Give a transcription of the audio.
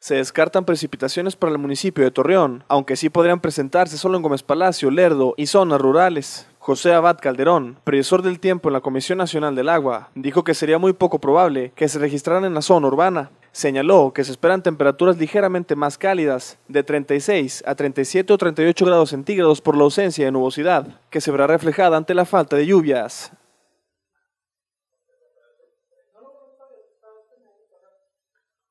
Se descartan precipitaciones para el municipio de Torreón, aunque sí podrían presentarse solo en Gómez Palacio, Lerdo y zonas rurales. José Abad Calderón, previsor del tiempo en la Comisión Nacional del Agua, dijo que sería muy poco probable que se registraran en la zona urbana. Señaló que se esperan temperaturas ligeramente más cálidas, de 36 a 37 o 38 grados centígrados por la ausencia de nubosidad, que se verá reflejada ante la falta de lluvias.